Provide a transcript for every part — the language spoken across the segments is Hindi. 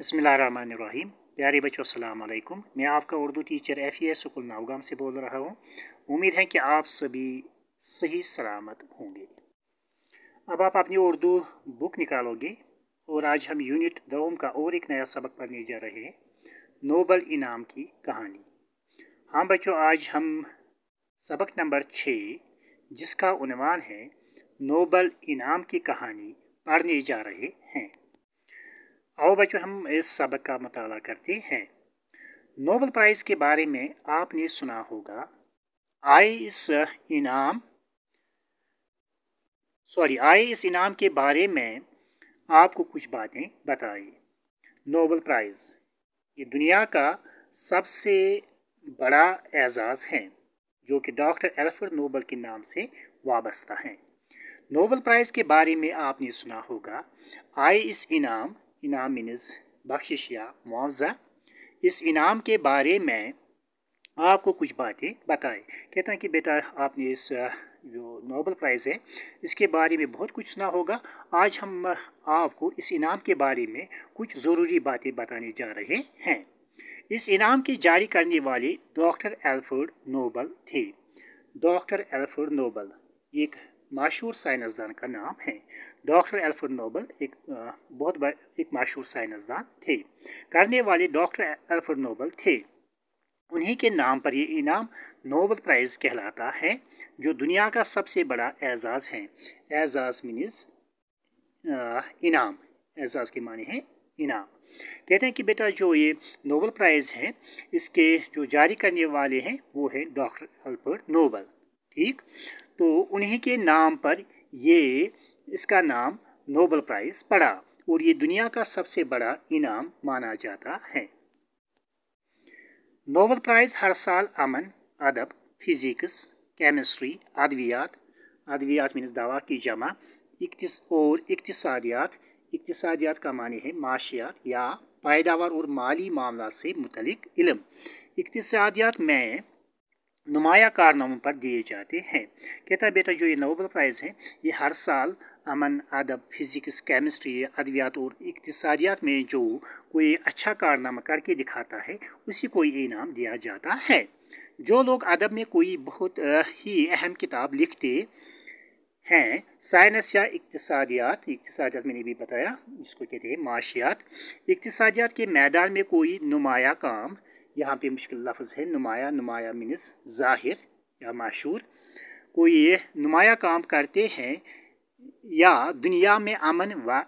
बसमीम प्यारे बच्चों अलैक्म मैं आपका Urdu teacher F E school Nowgam से बोल रहा हूँ उम्मीद है कि आप सभी सही सलामत होंगे अब आप अपनी उर्दू बुक निकालोगे और आज हम यूनिट दोम का और एक नया सबक पढ़ने जा रहे हैं नोबल इनाम की कहानी हाँ बच्चों आज हम सबक नंबर छः जिसका उनवान है नोबल इनाम की कहानी पढ़ने जा रहे हैं आओ बच्चों हम इस सबक का मताल करते हैं नोबल प्राइज़ के बारे में आपने सुना होगा आए इस इनाम सॉरी आए इस इनाम के बारे में आपको कुछ बातें बताई नोबल प्राइज़ ये दुनिया का सबसे बड़ा एजाज़ है जो कि डॉक्टर एल्फर्ड नोबल के नाम से वाबस्ता है नोबल प्राइज़ के बारे में आपने सुना होगा आए इस इनाम इनाम मिनज़ बख्शिश या मुआवजा इस इनाम के बारे में आपको कुछ बातें बताएं कहते हैं कि बेटा आपने इस जो नोबल प्राइज़ है इसके बारे में बहुत कुछ सुना होगा आज हम आपको इस इनाम के बारे में कुछ ज़रूरी बातें बताने जा रहे हैं इस इनाम के जारी करने वाले डॉक्टर एल्फर्ड नोबल थे डॉक्टर एल्फर्ड नोबल एक मशहूर साइंसदान का नाम है डॉक्टर एल्फ्रेड नोबल एक बहुत बड़े एक मशहूर साइंसदान थे करने वाले डॉक्टर एल्फ्रेड नोबल थे उन्हीं के नाम पर ये इनाम नोबल प्राइज़ कहलाता है जो दुनिया का सबसे बड़ा एजाज़ है एजाज़ मीनस इनाम एजाज़ के माने हैं इनाम कहते हैं कि बेटा जो ये नोबल प्राइज़ है इसके जो जारी करने वाले हैं वो है डॉक्टर अल्बर्ट नोबल ठीक तो उन्हीं के नाम पर ये इसका नाम नोबल प्राइज़ पड़ा और ये दुनिया का सबसे बड़ा इनाम माना जाता है नोबल प्राइज़ हर साल अमन अदब फिज़िक्स केमिस्ट्री अद्वियात अद्वियात मीनस दवा की जमा इकतीस और इकतसादियात इकतसादियात का मानी है माशियात या पैदावार और माली मामला से मुतलिक इलम इकतसादियात में नुमाया कारनामों पर दिए जाते हैं कहता बेटा जो ये नोबल प्राइज़ है ये हर साल अमन अदब फिज़िक्स केमिस्ट्री अद्वियात और इकतसादियात में जो कोई अच्छा कारनामा करके दिखाता है उसी को ये इनाम दिया जाता है जो लोग अदब में कोई बहुत ही अहम किताब लिखते हैं साइनस या इकतसादियात इकतसादियात मैंने भी बताया जिसको कहते हैं माशियात इकतसादियात के मैदान में कोई नुमाया काम यहाँ पे मुश्किल लफ्ज़ है नुमाया नुमाया मिनस ज़ाहिर या मशहूर कोई नुमाया काम करते हैं या दुनिया में अमन व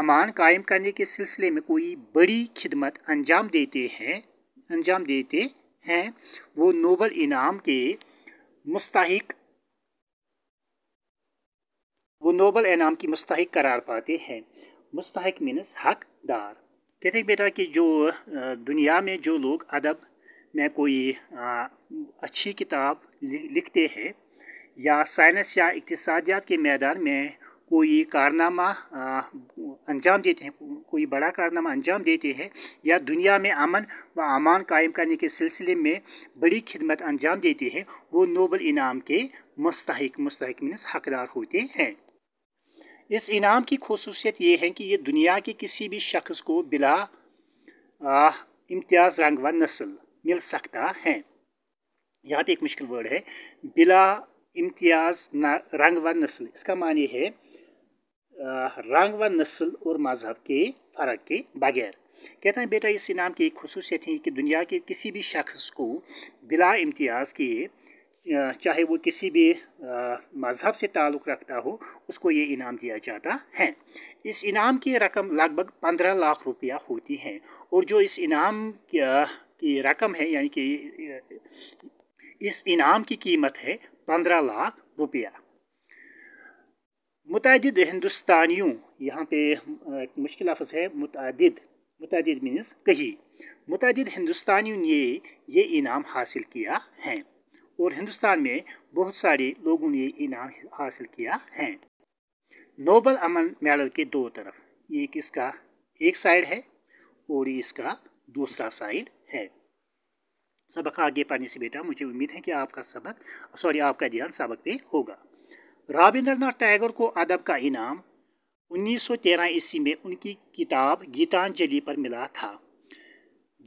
अमान कायम करने के सिलसिले में कोई बड़ी खिदमत अंजाम देते हैं अंजाम देते हैं वो नोबल इनाम के मुस्तक वो नोबल इनाम की मुस्तक करार पाते हैं मुस्तक मीनस हकदार कहते हैं बेटा कि जो दुनिया में जो लोग अदब में कोई अच्छी किताब लिखते हैं या साइंस या इकतसादियात के मैदान में कोई कारनामा अंजाम देते हैं कोई बड़ा कारनामा अंजाम देते हैं या दुनिया में अमन व अमान कायम करने के सिलसिले में बड़ी खिदमत अंजाम देते हैं वो नोबल इनाम के मस्तक मस्तक मीनस हकदार होते हैं इस इनाम की खसूसियत ये है कि ये दुनिया के किसी भी शख्स को बिला इम्तियाज़ रंग व नस्ल मिल सकता है यहाँ पे एक मुश्किल वर्ड है बिला इम्तियाज़ रंग व नस्ल इसका मान ये है रंग व नस्ल और मजहब के फ़र्क के बगैर कहते हैं बेटा इस इनाम की एक खसूसियत है कि दुनिया के किसी भी शख्स को बिला इम्तियाज़ किए चाहे वो किसी भी मज़हब से ताल्लुक़ रखता हो उसको ये इनाम दिया जाता है इस इनाम की रकम लगभग पंद्रह लाख रुपया होती है और जो इस इनाम की रकम है यानी कि इस इनाम की कीमत है पंद्रह लाख रुपया मुतद हिंदुस्तानियों यहाँ पे एक मुश्किल लफ्ज़ है मुतद मुतद मीनस कही मुतद हिंदुस्तानियों ने ये इनाम हासिल किया है और हिंदुस्तान में बहुत सारे लोगों ने इनाम हासिल किया है नोबल अमन मेडल के दो तरफ एक इसका एक साइड है और इसका दूसरा साइड है सबक आगे पढ़ने से बेटा मुझे उम्मीद है कि आपका सबक सॉरी आपका ध्यान सबक पे होगा रविंद्रनाथ टैगोर को अदब का इनाम 1913 ईस्वी में उनकी किताब गीतांजलि पर मिला था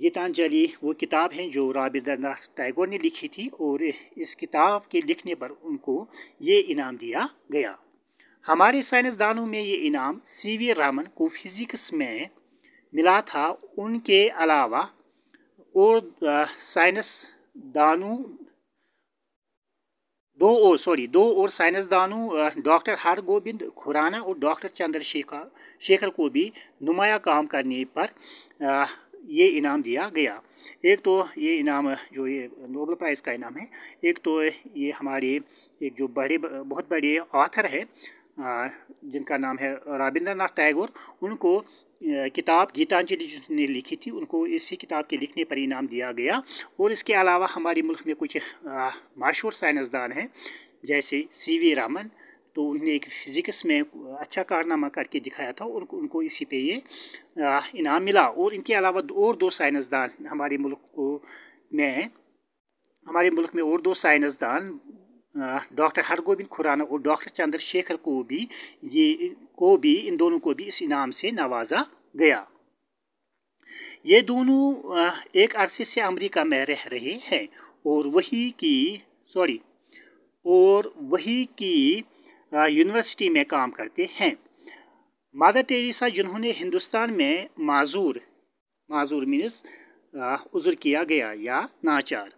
गीतांजलि वो किताब है जो रविंद्रनाथ टैगोर ने लिखी थी और इस किताब के लिखने पर उनको ये इनाम दिया गया हमारे साइंसदानों में ये इनाम सी वी रामन को फिज़िक्स में मिला था उनके अलावा और साइनस दानू दो और सॉरी दो और साइनस दानों डॉक्टर हरगोबिंद खुराना और डॉक्टर चंद्रशेखर शेखर को भी नुमाया काम करने पर ये इनाम दिया गया एक तो ये इनाम जो ये नोबल प्राइज़ का इनाम है एक तो ये हमारे एक जो बड़े बहुत बड़े ऑथर है जिनका नाम है रविंद्रनाथ टैगोर उनको किताब गीतांजलि जिसने लिखी थी उनको इसी किताब के लिखने पर इनाम दिया गया और इसके अलावा हमारे मुल्क में कुछ मशहूर साइंसदान हैं जैसे सी वी रामन तो उन्होंने एक फिज़िक्स में अच्छा कारनामा करके दिखाया था और उनको इसी पे ये इनाम मिला और इनके अलावा और दो साइंसदान हमारे मुल्क को में हमारे मुल्क में और दो साइंसदान डॉक्टर हरगोबिंद खुराना और डॉक्टर चंद्रशेखर को भी ये को भी इन दोनों को भी इस इनाम से नवाजा गया ये दोनों एक अरसे से अमेरिका में रह रहे हैं और वही की सॉरी और वही की यूनिवर्सिटी में काम करते हैं मादर टेरेसा जिन्होंने हिंदुस्तान में माजूर माजूर मीनस उज़र किया गया या नाचार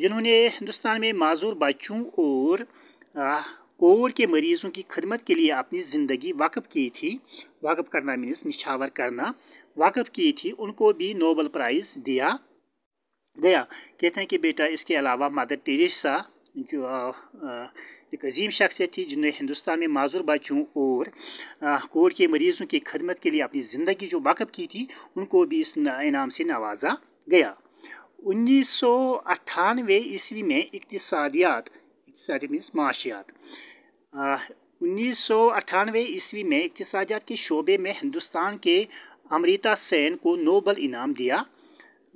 जिन्होंने हिंदुस्तान में माजूर बच्चों और कोविड के मरीज़ों की खदमत के लिए अपनी ज़िंदगी वाकफ़ की थी वाकफ़ करना मीनस निछावर करना वाकफ़ की थी उनको भी नोबल प्राइज़ दिया गया कहते हैं कि बेटा इसके अलावा मदर टेरेसा जो आ, आ, एक अजीम शख्सियत थी जिन्होंने हिंदुस्तान में माजूर बच्चों और कोर के मरीज़ों की खदमत के लिए अपनी ज़िंदगी जो वाकफ़ की थी उनको भी इस इनाम से नवाजा गया उन्नीस सौ अट्ठानवे ईस्वी में इकतसादियात इकतसादी मीन्स माशियात उन्नीस सौ अट्ठानवे ईस्वी में इकतसादियात के शोबे में हिंदुस्तान के अमृता सेन को नोबल इनाम दिया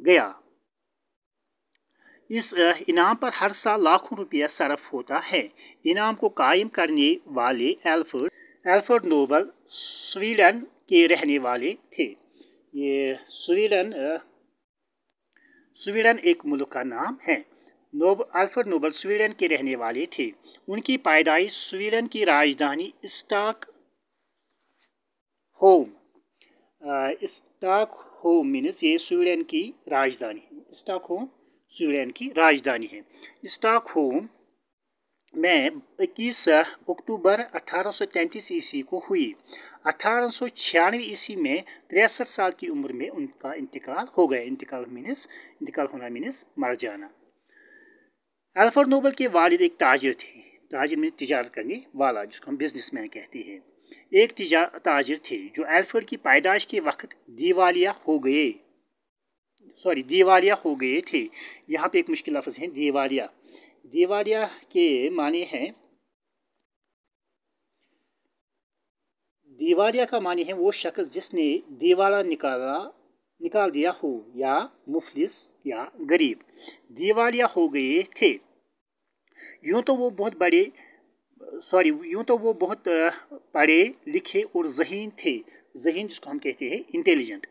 गया इस इनाम पर हर साल लाखों रुपया सरफ होता है इनाम को कायम करने वाले एल्फर्ड एल्फर्ड नोबल स्वीडन के रहने वाले थे ये स्वीडन स्वीडन एक मुल्क का नाम है नोब अल्फर नोबल स्वीडन के रहने वाले थे उनकी पैदाइश स्वीडन की राजधानी Stockholm Stockholm means ये स्वीडन की राजधानी है स्टाक होम स्वीडन की राजधानी है स्टाक होम में इक्कीस अक्टूबर अठारह सौ तैंतीस ईस्वी को हुई अठारह ईस्वी में तिरसठ साल की उम्र में उनका इंतकाल हो गया इंतकाल मीनस इंतकाल होना मीनस मर जाना अल्फर नोबल के वालिद एक ताजर थे ताजर में तजारत करने वाला जिसको हम मैन कहते हैं एक ताजर थे जो एल्फर्ड की पैदाइश के वक्त दीवालिया हो गए सॉरी दीवालिया हो गए थे यहाँ पे एक मुश्किल लफ्ज़ है दीवालिया दीवालिया के माने हैं दीवारिया का मानी है वो शख्स जिसने दीवारा निकाला निकाल दिया हो या मुफलिस या गरीब दीवारिया हो गए थे यूँ तो वो बहुत बड़े सॉरी यूँ तो वो बहुत पढ़े लिखे और जहीन थे जहीन जिसको हम कहते हैं इंटेलिजेंट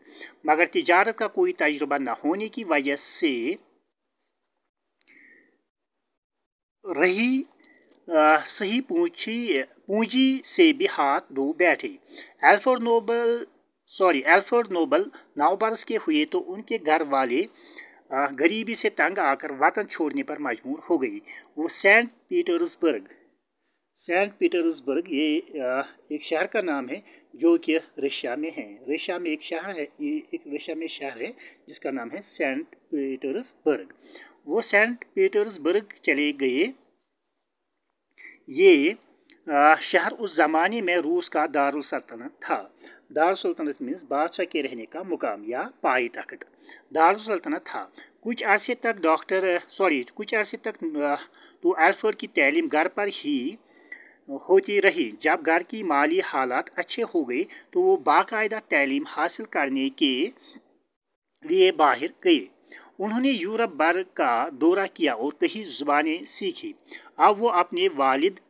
मगर तजारत का कोई तजुर्बा ना होने की वजह से रही आ, सही पूछी पूंजी से भी हाथ धो बैठे Alfred Nobel sorry Alfred Nobel नौ बरस के हुए तो उनके घर वाले गरीबी से तंग आकर वतन छोड़ने पर मजबूर हो गई वो सेंट पीटर्सबर्ग सेंट पीटर्सबर्ग ये एक शहर का नाम है जो कि रशिया में है रशिया में एक शहर है ये एक रशिया में शहर है जिसका नाम है सेंट पीटर्सबर्ग वो सेंट पीटर्सबर्ग चले गए ये शहर उस ज़माने में रूस का दारुलसल्तनत था दारसल्तनत मीन्स बादशाह के रहने का मुकाम या पाई तख्त दारुलसल्तनत था कुछ अरसे तक डॉक्टर सॉरी कुछ अरसे तक तो एल्फोर की तैलीम घर पर ही होती रही जब घर की माली हालात अच्छे हो गए तो वो बाकायदा तैलीम हासिल करने के लिए बाहर गए उन्होंने यूरोप भर का दौरा किया और कई ज़ुबानें सीखी अब वो अपने वालिद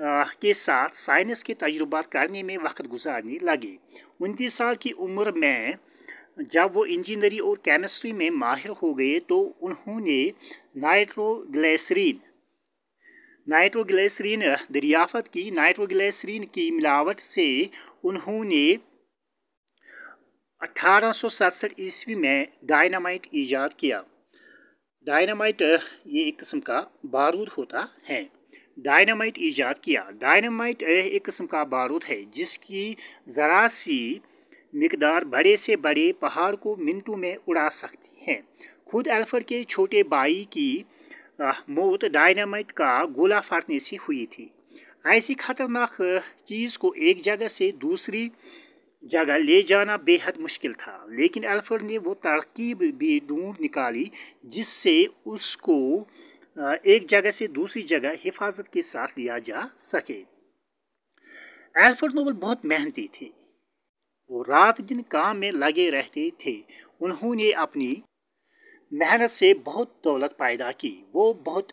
के साथ साइंस के तजुर्बा करने में वक्त गुजारने लगे उनतीस साल की उम्र में जब वो इंजीनियरिंग और केमिस्ट्री में माहिर हो गए तो उन्होंने नाइट्रोग्लेसरीन नाइट्रोग्लेसरीन दरियाफत की नाइट्रोग्लेसरीन की मिलावट से उन्होंने अठारह ईस्वी में डायनामाइट ईजाद किया डायनामाइट ये एक किस्म का बारूद होता है डायनामाइट ईजाद किया डायनामाइट एक किस्म का बारूद है जिसकी ज़रा सी मकदार बड़े से बड़े पहाड़ को मिनटों में उड़ा सकती है खुद एल्फर्ड के छोटे भाई की मौत डायनामाइट का गोला फाटने से हुई थी ऐसी खतरनाक चीज़ को एक जगह से दूसरी जगह ले जाना बेहद मुश्किल था लेकिन एल्फर्ड ने वो तरकीब भी ढूंढ निकाली जिससे उसको एक जगह से दूसरी जगह हिफाजत के साथ लिया जा सके एल्फर्ड नोबल बहुत मेहनती थे वो रात दिन काम में लगे रहते थे उन्होंने अपनी मेहनत से बहुत दौलत पैदा की वो बहुत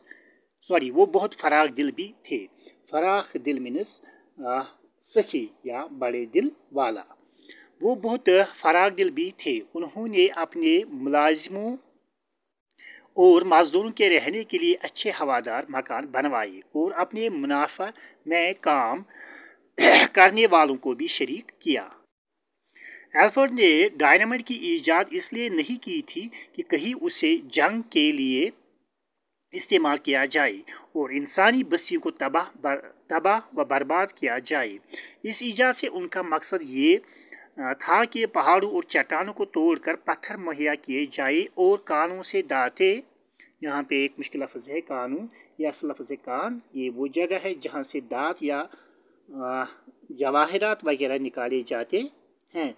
सॉरी वो बहुत फराग दिल भी थे फराग दिल मीनस सखी या बड़े दिल वाला वो बहुत फराग दिल भी थे उन्होंने अपने मुलाजिमों और मज़दूरों के रहने के लिए अच्छे हवादार मकान बनवाए और अपने मुनाफा में काम करने वालों को भी शरीक किया एल्फर्ड ने डायनामाइट की ईजाद इसलिए नहीं की थी कि कहीं उसे जंग के लिए इस्तेमाल किया जाए और इंसानी बस्तियों को तबाह तबाह व बर्बाद किया जाए इस ईजाद से उनका मकसद ये था कि पहाड़ों और चट्टानों को तोड़कर पत्थर मुहैया किए जाए और कानों से दाते यहाँ पे एक मुश्किल लफ्ज़ है कानू या असल लफ्ज़ कान ये वो जगह है जहाँ से दांत या जवाहरात वगैरह निकाले जाते हैं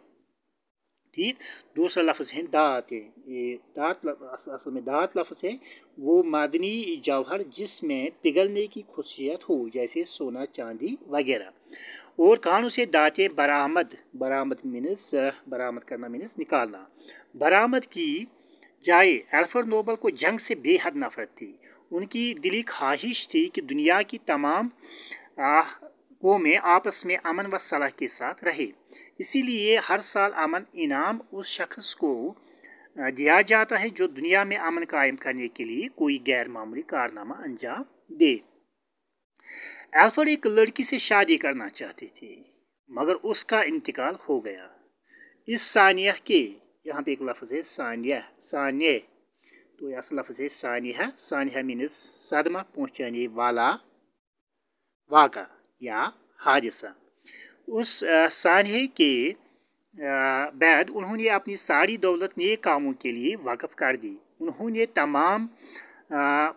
ठीक दूसरा लफ्ज़ है दात ये दात असल में दात लफ्ज़ है वो मादनी जौहर जिसमें पिघलने की खुशियत हो जैसे सोना चांदी वगैरह और कान से दाते बरामद बरामद मीनस uh, बरामद करना मीनस निकालना बरामद की जाए एल्फर्ड नोबल को जंग से बेहद नफरत थी उनकी दिली ख्वाहिश थी कि दुनिया की तमाम में आपस में अमन व सलाह के साथ रहे इसीलिए हर साल अमन इनाम उस शख्स को दिया जाता है जो दुनिया में अमन कायम करने के लिए कोई गैर मामूली कारनामा अंजाम दे एल्फर्ड एक लड़की से शादी करना चाहती थी मगर उसका इंतकाल हो गया इस सानिया के यहाँ पे एक लफ्ज़ है सानिया सानिया तो यह लफ्ज़ है सानिया सानिया मीनस सदमा पहुँचाने वाला वाक़ा या हादसा उस सानिया के बाद उन्होंने अपनी सारी दौलत नए कामों के लिए वाकफ़ कर दी उन्होंने तमाम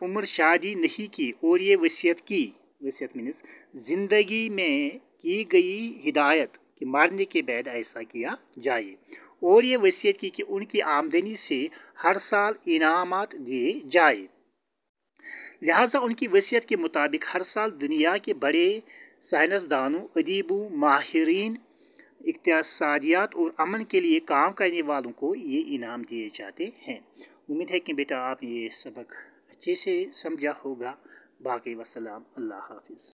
उम्र शादी नहीं की और ये वसीयत की वसीयत मीनस ज़िंदगी में की गई हिदायत कि मारने के बाद ऐसा किया जाए और ये वसीयत की कि उनकी आमदनी से हर साल इनाम दिए जाए लिहाजा उनकी वसीयत के मुताबिक हर साल दुनिया के बड़े साइंसदानों अदीबों माहरीन इकतसादियात और अमन के लिए काम करने वालों को ये इनाम दिए जाते हैं उम्मीद है कि बेटा आप ये सबक अच्छे से समझा होगा बाकी वसलाम अल्लाह हाफिज़